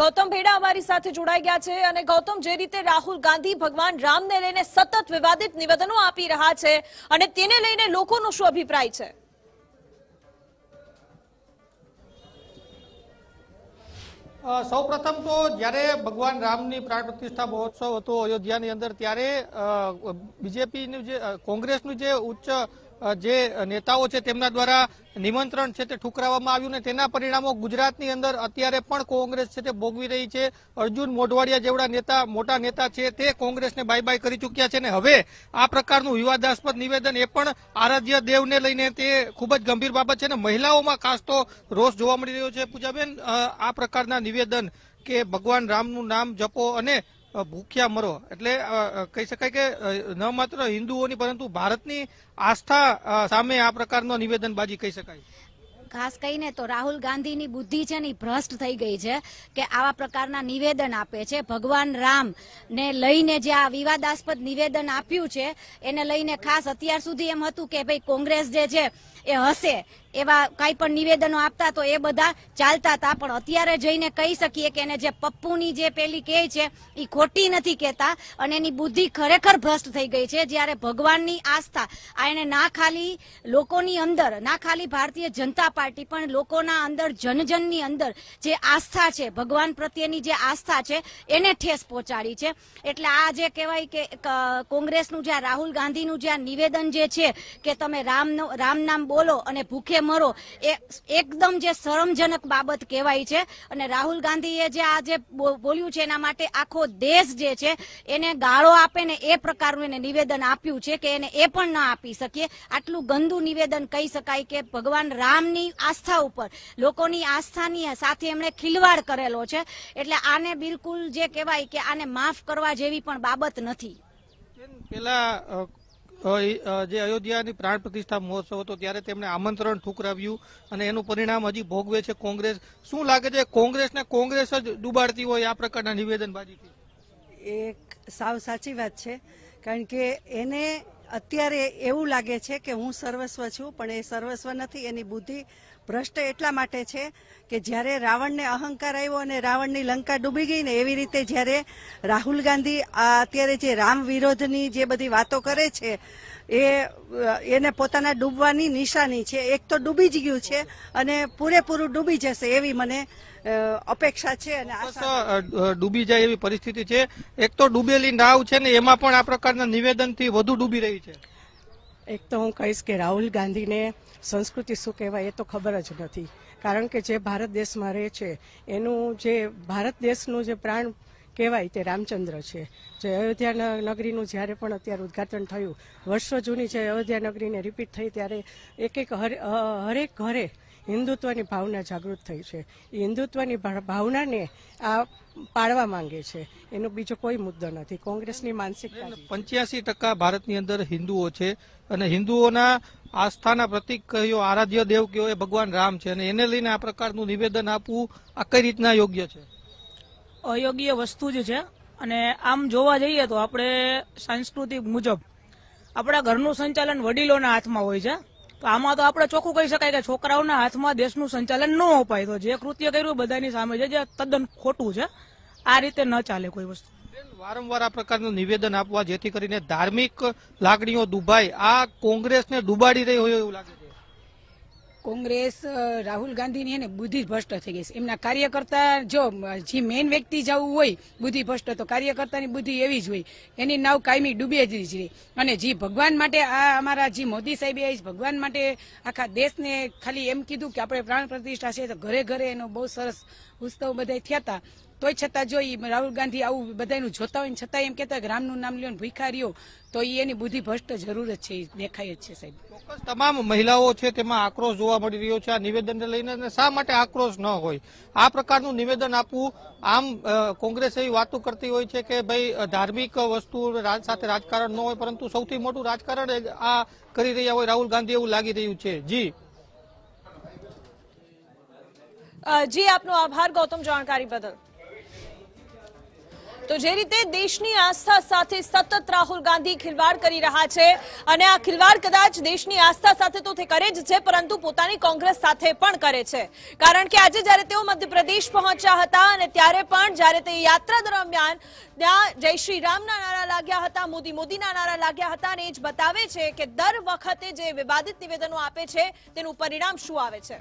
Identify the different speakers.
Speaker 1: ગૌતમ ભેડા અમારી સાથે જોડાઈ ગયા છે અને ગૌતમ જે રીતે રાહુલ ગાંધી ભગવાન રામને લઈને સતત વિવાદિત નિવેદનો આપી રહ્યા છે અને તેને લઈને લોકોનો શું અભિપ્રાય છે
Speaker 2: સૌ પ્રથમ તો જયારે ભગવાન રામની પ્રાણ પ્રતિષ્ઠા મહોત્સવ હતો અયોધ્યાની અંદર ત્યારે બીજેપીનું જે કોંગ્રેસનું જે ઉચ્ચ જે નેતાઓ છે તેમના દ્વારા નિમંત્રણ છે તે ઠુકરાવવામાં આવ્યું ને તેના પરિણામો ગુજરાતની અંદર અત્યારે પણ કોંગ્રેસ છે તે ભોગવી રહી છે અર્જુન મોઢવાડિયા જેવડા નેતા મોટા નેતા છે તે કોંગ્રેસને બાય બાય કરી ચૂક્યા છે ને હવે આ પ્રકારનું વિવાદાસ્પદ નિવેદન એ પણ આરાધ્ય દેવને લઈને તે ખૂબ જ ગંભીર બાબત છે ને મહિલાઓમાં ખાસ તો રોષ જોવા મળી રહ્યો છે પૂજાબેન આ પ્રકારના નિવેદન કે ભગવાન રામનું નામ જપો અને ભૂખ્યા મરો એટલે કહી શકાય કે ન માત્ર હિન્દુઓની પરંતુ ભારતની આસ્થા સામે આ પ્રકારનો નિવેદનબાજી કહી શકાય
Speaker 3: ખાસ કહીને તો રાહુલ ગાંધીની બુદ્ધિ છે ને ભ્રષ્ટ થઈ ગઈ છે કે આવા પ્રકારના નિવેદન આપે છે ભગવાન રામ ને લઈને જે આ વિવાદાસ્પદ નિવેદન આપ્યું છે એને લઈને ખાસ અત્યાર સુધી એમ હતું કે ભાઈ કોંગ્રેસ જે છે એ હશે એવા કાંઈ પણ નિવેદનો આપતા તો એ બધા ચાલતા હતા પણ અત્યારે જઈને કહી શકીએ કે એને જે પપ્પુની જે પેલી કહે છે એ ખોટી નથી કહેતા અને એની બુદ્ધિ ખરેખર ભ્રષ્ટ થઈ ગઈ છે જ્યારે ભગવાનની આસ્થા આ એને ના ખાલી લોકોની અંદર ના ખાલી ભારતીય જનતા પાર્ટી પણ લોકોના અંદર જનજનની અંદર જે આસ્થા છે ભગવાન પ્રત્યેની જે આસ્થા છે એને ઠેસ પહોંચાડી છે એટલે આ જે કહેવાય કે કોંગ્રેસનું જ્યાં રાહુલ ગાંધીનું જ્યાં નિવેદન જે છે કે તમે રામ રામ નામ બોલો અને ભૂખે મરો એ એકદમ જે શરમજનક બાબત કહેવાય છે અને રાહુલ ગાંધીએ જે આજે બોલ્યું છે એના માટે આખો દેશ જે છે એને ગાળો આપે ને એ પ્રકારનું એને નિવેદન આપ્યું છે કે એને એ પણ ના આપી શકીએ આટલું ગંદુ નિવેદન કહી શકાય કે ભગવાન રામની આસ્થા ઉપર લોકોની આસ્થાની સાથે એમણે ખિલવાડ કરેલો છે એટલે આને બિલકુલ જે કહેવાય કે આને માફ કરવા જેવી પણ બાબત નથી
Speaker 2: પેલા જે અયોધ્યાની પ્રાણ પ્રતિષ્ઠા મહોત્સવ હતો ત્યારે તેમણે આમંત્રણ ઠુકરાવ્યું અને એનું પરિણામ હજી ભોગવે છે કોંગ્રેસ શું લાગે છે કોંગ્રેસને કોંગ્રેસ જ ડૂબાડતી હોય આ પ્રકારના નિવેદનબાજીથી એક સાવ સાચી વાત છે કારણ કે એને અત્યારે એવું લાગે છે કે હું સર્વસ્વ છું પણ એ સર્વસ્વ નથી એની બુદ્ધિ ભ્રષ્ટ એટલા માટે છે કે જ્યારે રાવણને અહંકાર આવ્યો અને રાવણની લંકા ડૂબી ગઈ ને એવી રીતે જ્યારે રાહુલ ગાંધી અત્યારે જે રામ વિરોધની જે બધી વાતો કરે છે એ એને પોતાના ડૂબવાની નિશાની છે એક તો ડૂબી જ ગયું છે અને પૂરેપૂરું ડૂબી જશે એવી મને અપેક્ષા છે અને ડૂબી જાય એવી પરિસ્થિતિ છે એક તો ડૂબેલી નાવ છે ને એમાં પણ આ પ્રકારના નિવેદનથી વધુ ડૂબી રહી કરી છે એક તો હું કહીશ કે રાહુલ ગાંધીને સંસ્કૃતિ શું કહેવાય એ તો ખબર જ નથી કારણ કે જે ભારત દેશમાં રહે છે એનું જે ભારત દેશનું જે પ્રાણ કહેવાય તે રામચંદ્ર છે જે અયોધ્યા નગરીનું જ્યારે પણ અત્યારે ઉદ્ઘાટન થયું વર્ષો જૂની જે અયોધ્યા નગરીને રિપીટ થઈ ત્યારે એક એક હરેક ઘરે હિન્દુત્વની ભાવના જાગૃત થઈ છે એ હિન્દુત્વની ભાવનાને આ પાળવા માંગે છે એનો બીજો કોઈ મુદ્દો નથી કોંગ્રેસની માનસિકતા પંચ્યાસી ટકા ભારતની અંદર હિન્દુઓ છે અને હિન્દુઓના આસ્થાના પ્રતિક કહ્યો આરાધ્ય દેવ કહ્યો એ ભગવાન રામ છે અને એને લઈને આ પ્રકારનું નિવેદન આપવું આ કઈ રીતના યોગ્ય છે
Speaker 1: અયોગ્ય વસ્તુ જ છે અને આમ જોવા જઈએ તો આપણે સાંસ્કૃતિક મુજબ આપણા ઘરનું સંચાલન વડીલોના હાથમાં હોય છે તો આમાં તો આપણે ચોખ્ખું કહી શકાય કે છોકરાઓના હાથમાં દેશનું સંચાલન ન અપાય તો જે કૃત્ય કર્યું બધાની સામે છે જે
Speaker 2: તદ્દન ખોટું છે આ રીતે ન ચાલે કોઈ વસ્તુ વારંવાર આ પ્રકારનું નિવેદન આપવા જેથી કરીને ધાર્મિક લાગણીઓ દુભાઈ આ કોંગ્રેસને ડુબાડી રહી હોય એવું લાગે
Speaker 1: કોંગ્રેસ રાહુલ ગાંધીની એને બુદ્ધિ ભ્રષ્ટ થઈ ગઈ છે એમના કાર્યકર્તા જો જે મેઇન વ્યક્તિ જવું હોય બુદ્ધિ ભ્રષ્ટ તો કાર્યકર્તાની બુદ્ધિ એવી જ હોય એની નાવ કાયમી ડૂબી જ રહી અને જે ભગવાન માટે આ અમારા જે મોદી સાહેબે ભગવાન માટે આખા દેશને ખાલી એમ કીધું કે આપણે પ્રાણ પ્રતિષ્ઠા છે તો ઘરે ઘરે એનો બહુ સરસ ઉત્સવ બધા થયા હતા તોય છતાં જો રાહુલ ગાંધી આવું બધાનું જોતા હોય છતાં એમ કહેતા કે રામનું નામ લ્યો ભિખારીઓ તો એની બુદ્ધિ ભ્રષ્ટ જરૂર જ છે એ દેખાય જ છે સાહેબ
Speaker 2: તમામ મહિલાઓ છે તેમાં આક્રોશ જોવા મળી રહ્યો છે આ નિવેદનને લઈને શા માટે આક્રોશ ન હોય આ પ્રકારનું નિવેદન આપવું આમ કોંગ્રેસ એવી વાતો કરતી હોય છે કે ભાઈ ધાર્મિક વસ્તુ સાથે રાજકારણ ન હોય પરંતુ સૌથી મોટું રાજકારણ આ કરી રહ્યા હોય રાહુલ ગાંધી એવું લાગી રહ્યું છે જી
Speaker 1: જી આપનો આભાર ગૌતમ જાણકારી બદલ તો જે રીતે દેશની આસ્થા સાથે સતત રાહુલ ગાંધી ખિલવાડ કરી રહ્યા છે અને આ ખિલવાડ કદાચ દેશની આસ્થા સાથે તો તે કરે જ છે પરંતુ પોતાની કોંગ્રેસ સાથે પણ કરે છે કારણ કે આજે જ્યારે તેઓ મધ્યપ્રદેશ પહોંચ્યા હતા અને ત્યારે પણ જ્યારે તે યાત્રા દરમિયાન ત્યાં જય શ્રી રામના નારા લાગ્યા હતા મોદી મોદીના નારા લાગ્યા હતા અને એ જ બતાવે છે કે દર વખતે જે વિવાદિત નિવેદનો આપે છે તેનું પરિણામ શું આવે છે